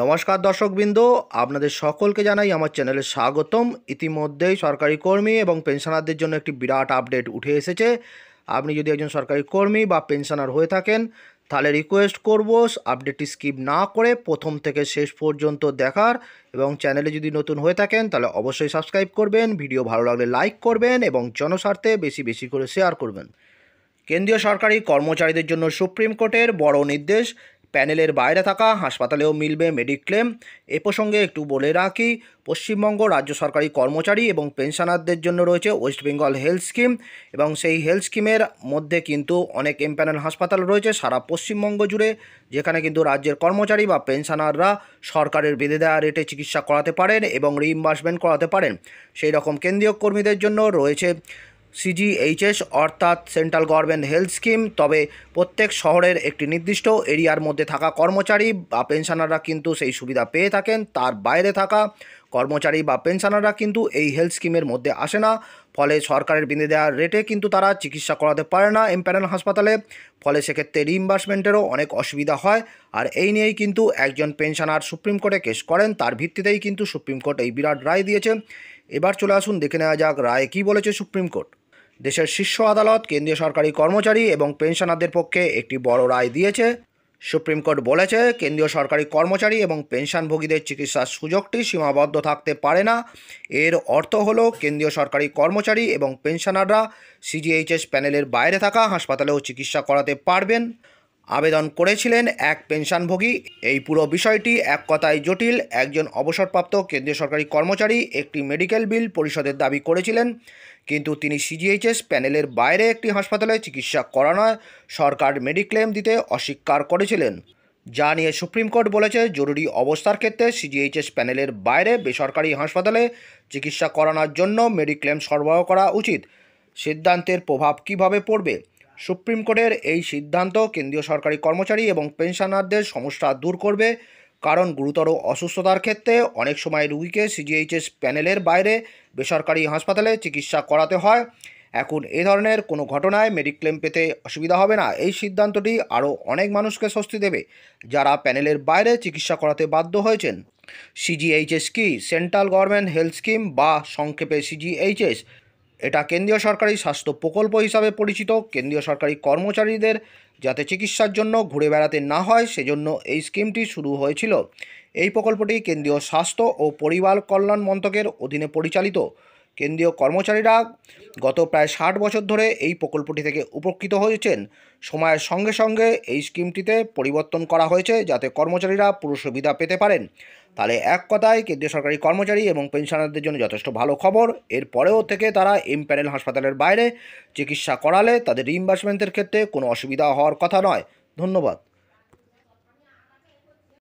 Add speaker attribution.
Speaker 1: নমস্কার দর্শকবৃন্দ আপনাদের সকলকে জানাই আমার চ্যানেলে স্বাগতম ইতিমধ্যেই সরকারি কর্মী এবং পেনশনারদের জন্য একটি বিরাট আপডেট উঠে এসেছে আপনি যদি একজন সরকারি কর্মী বা পেনশনার হয়ে থাকেন তাহলে রিকোয়েস্ট করব আপডেটটি স্কিপ না করে প্রথম থেকে শেষ পর্যন্ত দেখার এবং চ্যানেলে যদি নতুন হয়ে থাকেন তাহলে অবশ্যই সাবস্ক্রাইব করবেন ভিডিও ভালো লাগলে লাইক করবেন এবং জনস্বার্থে বেশি বেশি করে শেয়ার করবেন কেন্দ্রীয় সরকারি কর্মচারীদের জন্য সুপ্রিম কোর্টের বড় নির্দেশ প্যানেলের বাইরে থাকা হাসপাতালেও মিলবে মেডিক্লেম এ প্রসঙ্গে একটু বলে রাখি পশ্চিমবঙ্গ রাজ্য সরকারি কর্মচারী এবং পেনশনারদের জন্য রয়েছে ওয়েস্ট বেঙ্গল হেলথ স্কিম এবং সেই হেলথ স্কিমের মধ্যে কিন্তু অনেক এমপ্যানেল হাসপাতাল রয়েছে সারা পশ্চিমবঙ্গ জুড়ে যেখানে কিন্তু রাজ্যের কর্মচারী বা পেনশনাররা সরকারের বেঁধে দেওয়া রেটে চিকিৎসা করাতে পারেন এবং রিইম্বার্সমেন্ট করাতে পারেন সেই রকম কেন্দ্রীয় কর্মীদের জন্য রয়েছে সিজিএইচএস অর্থাৎ সেন্ট্রাল গভর্নমেন্ট হেলথ স্কিম তবে প্রত্যেক শহরের একটি নির্দিষ্ট এরিয়ার মধ্যে থাকা কর্মচারী বা পেনশনাররা কিন্তু সেই সুবিধা পেয়ে থাকেন তার বাইরে থাকা কর্মচারী বা পেনশনাররা কিন্তু এই হেলথ স্কিমের মধ্যে আসে না ফলে সরকারের বেঁধে দেওয়ার রেটে কিন্তু তারা চিকিৎসা করাতে পারে না এম্প্যানেল হাসপাতালে ফলে সেক্ষেত্রে রিএম্বার্সমেন্টেরও অনেক অসুবিধা হয় আর এই নিয়েই কিন্তু একজন পেনশনার সুপ্রিম কোর্টে কেস করেন তার ভিত্তিতেই কিন্তু সুপ্রিম কোর্ট এই বিরাট রায় দিয়েছে এবার চলে আসুন দেখে নেওয়া যাক রায় কী বলেছে সুপ্রিম কোর্ট দেশের শীর্ষ আদালত কেন্দ্রীয় সরকারি কর্মচারী এবং পেনশনারদের পক্ষে একটি বড় রায় দিয়েছে সুপ্রিম কোর্ট বলেছে কেন্দ্রীয় সরকারি কর্মচারী এবং পেনশনভোগীদের চিকিৎসার সুযোগটি সীমাবদ্ধ থাকতে পারে না এর অর্থ হল কেন্দ্রীয় সরকারি কর্মচারী এবং পেনশনাররা সিজিএইচএস প্যানেলের বাইরে থাকা হাসপাতালেও চিকিৎসা করাতে পারবেন আবেদন করেছিলেন এক পেনশনভোগী এই পুরো বিষয়টি এক কথায় জটিল একজন অবসরপ্রাপ্ত কেন্দ্রীয় সরকারি কর্মচারী একটি মেডিকেল বিল পরিষদের দাবি করেছিলেন কিন্তু তিনি সিজিএইচএস প্যানেলের বাইরে একটি হাসপাতালে চিকিৎসা করানো সরকার মেডিক্লেম দিতে অস্বীকার করেছিলেন যা নিয়ে সুপ্রিম কোর্ট বলেছে জরুরি অবস্থার ক্ষেত্রে সিজিএইচএস প্যানেলের বাইরে বেসরকারি হাসপাতালে চিকিৎসা করানোর জন্য মেডিক্লেম সরবরাহ করা উচিত সিদ্ধান্তের প্রভাব কিভাবে পড়বে সুপ্রিম কোর্টের এই সিদ্ধান্ত কেন্দ্রীয় সরকারি কর্মচারী এবং পেনশনারদের সমস্যা দূর করবে কারণ গুরুতর অসুস্থতার ক্ষেত্রে অনেক সময় রুগীকে সিজিএইচএস প্যানেলের বাইরে বেসরকারি হাসপাতালে চিকিৎসা করাতে হয় এখন এ ধরনের কোনো ঘটনায় মেডিক্লেম পেতে অসুবিধা হবে না এই সিদ্ধান্তটি আরও অনেক মানুষকে স্বস্তি দেবে যারা প্যানেলের বাইরে চিকিৎসা করাতে বাধ্য হয়েছেন সিজিএইচএস কি সেন্ট্রাল গভর্নমেন্ট হেলথ স্কিম বা সংক্ষেপে সিজিএইচএস এটা কেন্দ্রীয় সরকারি স্বাস্থ্য প্রকল্প হিসাবে পরিচিত কেন্দ্রীয় সরকারি কর্মচারীদের যাতে চিকিৎসার জন্য ঘুরে বেড়াতে না হয় সেজন্য এই স্কিমটি শুরু হয়েছিল এই প্রকল্পটি কেন্দ্রীয় স্বাস্থ্য ও পরিবার কল্যাণ মন্ত্রকের অধীনে পরিচালিত কেন্দ্রীয় কর্মচারীরা গত প্রায় ষাট বছর ধরে এই প্রকল্পটি থেকে উপকৃত হয়েছেন সময়ের সঙ্গে সঙ্গে এই স্কিমটিতে পরিবর্তন করা হয়েছে যাতে কর্মচারীরা পুরো সুবিধা পেতে পারেন তাহলে এক কথায় কেন্দ্রীয় সরকারি কর্মচারী এবং পেনশনারদের জন্য যথেষ্ট ভালো খবর এর পরেও থেকে তারা এম প্যানেল হাসপাতালের বাইরে চিকিৎসা করালে তাদের রিম্বার্সমেন্টের ক্ষেত্রে কোনো অসুবিধা হওয়ার কথা নয় ধন্যবাদ